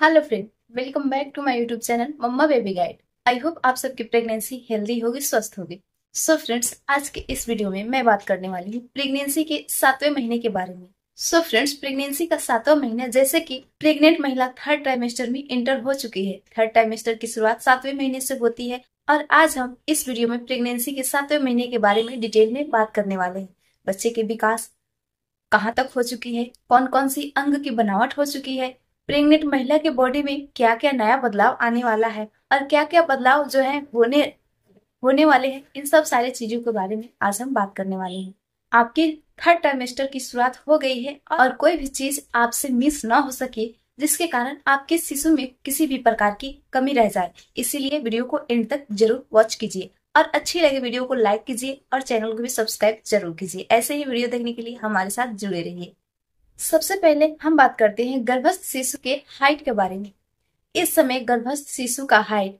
hello friend welcome back to my YouTube channel mamma baby guide I hope आप सबकी pregnancy healthy होगी स्वस्थ होगी सो फ्रेंड्स आज के इस वीडियो में मैं बात करने वाली हूँ प्रेगनेंसी के सातवें महीने के बारे में सो फ्रेंड्स प्रेगनेंसी का सातवां महीना जैसे कि प्रेग्नेंट महिला थर्ड ट्राइमेस्टर में इंटर हो चुकी है थर्ड ट्राइमेस्टर की शुरुआत सातवें महीने से होती है और आज हम इस वीडियो में प्रेगनेंसी के सातवें महीने के बारे में डिटेल में बात करने वाले हैं बच्चे के विकास कहाँ तक हो चुकी है कौन कौन सी अंग की बनावट हो चुकी है प्रेग्नेंट महिला के बॉडी में क्या क्या नया बदलाव आने वाला है और क्या क्या बदलाव जो है होने होने वाले हैं इन सब सारे चीजों के बारे में आज हम बात करने वाले हैं आपके थर्ड ट्राइमेस्टर की शुरुआत हो गई है और कोई भी चीज आपसे मिस न हो सके जिसके कारण आपके शिशु में किसी भी प्रकार की कमी रह जाए इसीलिए वीडियो को एंड तक जरूर वॉच कीजिए और अच्छी लगे वीडियो को लाइक कीजिए और चैनल को भी सब्सक्राइब जरूर कीजिए ऐसे ही वीडियो देखने के लिए हमारे साथ जुड़े रहिए सबसे पहले हम बात करते हैं गर्भस्थ शिशु के हाइट के बारे में इस समय गर्भस्थ शिशु का हाइट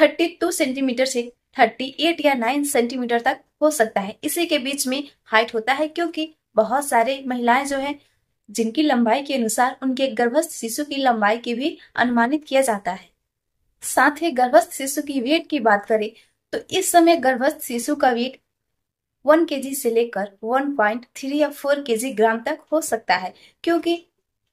32 सेंटीमीटर से 38 या 9 सेंटीमीटर तक हो सकता है इसी के बीच में हाइट होता है क्योंकि बहुत सारे महिलाएं जो हैं जिनकी लंबाई के अनुसार उनके गर्भस्थ शिशु की लंबाई की भी अनुमानित किया जाता है साथ ही गर्भस्थ शिशु की वेट की बात करें तो इस समय गर्भस्थ शिशु का वेट के जी से लेकर वन पॉइंट थ्री या के जी ग्राम तक हो सकता है क्योंकि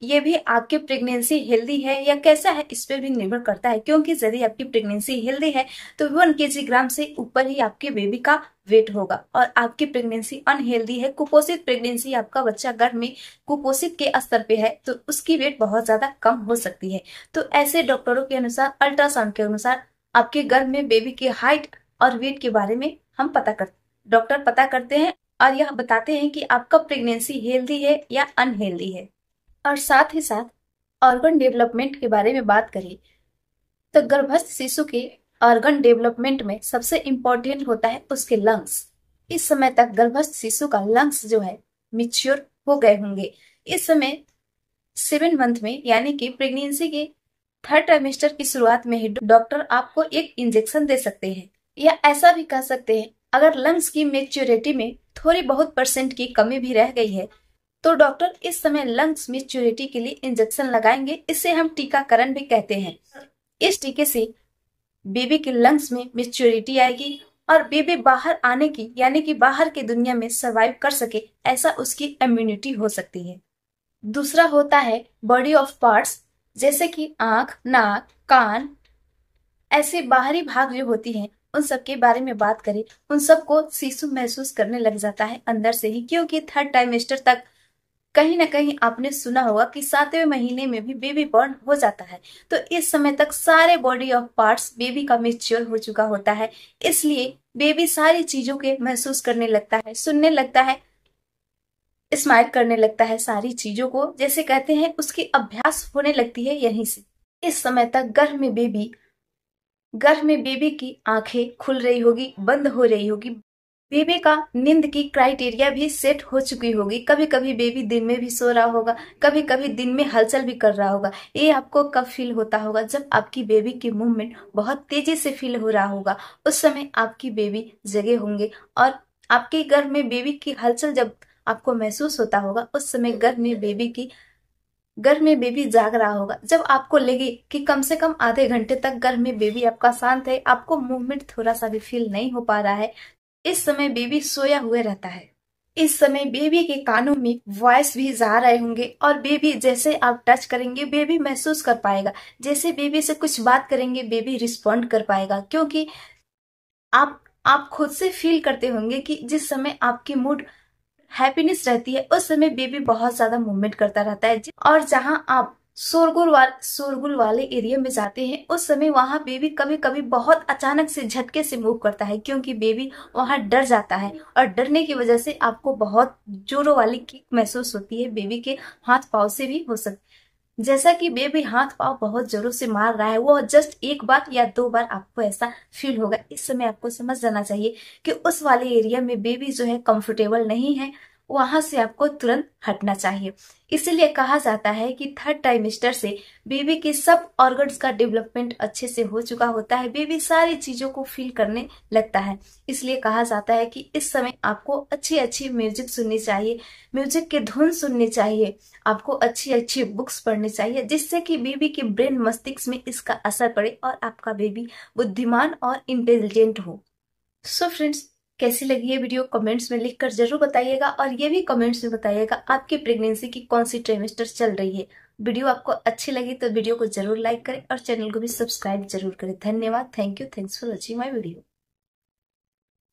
ये भी आपकी प्रेगनेंसी हेल्दी है या कैसा है इस पर भी निर्भर करता है क्योंकि यदि आपकी प्रेगनेंसी हेल्दी है तो वन के जी ग्राम से ऊपर ही आपके बेबी का वेट होगा और आपकी प्रेगनेंसी अनहेल्दी है कुपोषित प्रेगनेंसी आपका बच्चा गर्भ में कुपोषित के स्तर पे है तो उसकी वेट बहुत ज्यादा कम हो सकती है तो ऐसे डॉक्टरों के अनुसार अल्ट्रासाउंड के अनुसार आपके गर्भ में बेबी की हाइट और वेट के बारे में हम पता करते डॉक्टर पता करते हैं और यह बताते हैं कि आपका प्रेगनेंसी हेल्दी है या अनहेल्दी है और साथ ही साथ ऑर्गन डेवलपमेंट के बारे में बात करें तो गर्भस्थ शिशु के ऑर्गन डेवलपमेंट में सबसे इम्पोर्टेंट होता है उसके लंग्स इस समय तक गर्भस्थ शिशु का लंग्स जो है मिच्योर हो गए होंगे इस समय सेवन मंथ में यानी कि प्रेगनेंसी के थर्ड ट्राइमेस्टर की शुरुआत में ही डॉक्टर आपको एक इंजेक्शन दे सकते हैं या ऐसा भी कह सकते हैं अगर लंग्स की मेच्योरिटी में थोड़ी बहुत परसेंट की कमी भी रह गई है तो डॉक्टर इस समय लंग्स मेच्योरिटी के लिए इंजेक्शन लगाएंगे इसे हम टीकाकरण भी कहते हैं इस टीके से बेबी के लंग्स में मेच्योरिटी आएगी और बेबी बाहर आने की यानी कि बाहर की दुनिया में सर्वाइव कर सके ऐसा उसकी इम्यूनिटी हो सकती है दूसरा होता है बॉडी ऑफ पार्ट्स जैसे कि आंख नाक कान ऐसे बाहरी भाग जो होती हैं उन सब के बारे में बात करें उन सबको शिशु महसूस करने लग जाता है अंदर से ही क्योंकि थर्ड टाइमेस्टर तक कहीं ना कहीं आपने सुना होगा कि सातवें महीने में भी बेबी बॉर्न हो जाता है तो इस समय तक सारे बॉडी ऑफ पार्ट्स बेबी का मेच्योर हो चुका होता है इसलिए बेबी सारी चीजों के महसूस करने लगता है सुनने लगता है स्माइल करने लगता है सारी चीजों को जैसे कहते हैं उसकी अभ्यास होने लगती है यहीं से इस समय तक गर्भ में बेबी गर्भ में बेबी की आंखें खुल रही होगी बंद हो रही होगी बेबी का नींद की क्राइटेरिया भी सेट हो चुकी होगी कभी कभी बेबी दिन में भी सो रहा होगा कभी कभी दिन में हलचल भी कर रहा होगा ये आपको कब फील होता होगा जब आपकी बेबी की मूवमेंट बहुत तेजी से फील हो रहा होगा उस समय आपकी बेबी जगे होंगे और आपके गर्भ में बेबी की हलचल जब आपको महसूस होता होगा उस समय गर्भ में बेबी की घर में बेबी जाग रहा होगा जब आपको लगे कि कम से कम आधे घंटे तक घर में बेबी आपका शांत है आपको मूवमेंट थोड़ा सा भी फील नहीं हो पा रहा है इस समय बेबी सोया हुए रहता है इस समय बेबी के कानों में वॉइस भी जा रहे होंगे और बेबी जैसे आप टच करेंगे बेबी महसूस कर पाएगा जैसे बेबी से कुछ बात करेंगे बेबी रिस्पॉन्ड कर पाएगा क्योंकि आप आप खुद से फील करते होंगे कि जिस समय आपकी मूड हैप्पीनेस रहती है उस समय बेबी बहुत ज्यादा मूवमेंट करता रहता है और जहाँ आप सोरगुल वाल सोरगुल वाले एरिया में जाते हैं उस समय वहाँ बेबी कभी कभी बहुत अचानक से झटके से मूव करता है क्योंकि बेबी वहाँ डर जाता है और डरने की वजह से आपको बहुत जोरों वाली किक महसूस होती है बेबी के हाथ पाव से भी हो सकती जैसा कि बेबी हाथ पाव बहुत जोरों से मार रहा है वो जस्ट एक बार या दो बार आपको ऐसा फील होगा इस समय आपको समझ जाना चाहिए कि उस वाले एरिया में बेबी जो है कंफर्टेबल नहीं है वहां से आपको तुरंत हटना चाहिए इसलिए कहा जाता है कि थर्ड टाइमिस्टर से बेबी के सब ऑर्गन्स का डेवलपमेंट अच्छे से हो चुका होता है बेबी सारी चीजों को फील करने लगता है इसलिए कहा जाता है कि इस समय आपको अच्छी अच्छी म्यूजिक सुननी चाहिए म्यूजिक के धुन सुननी चाहिए आपको अच्छी अच्छी बुक्स पढ़नी चाहिए जिससे कि बेबी के ब्रेन मस्तिष्क में इसका असर पड़े और आपका बेबी बुद्धिमान और इंटेलिजेंट हो सो so फ्रेंड्स कैसी लगी ये वीडियो कमेंट्स में लिखकर जरूर बताइएगा और ये भी कमेंट्स में बताइएगा आपकी प्रेगनेंसी की कौन सी ट्रेमेस्टर चल रही है वीडियो आपको अच्छी लगी तो वीडियो को जरूर लाइक करें और चैनल को भी सब्सक्राइब जरूर करें धन्यवाद thank you thanks for watching my video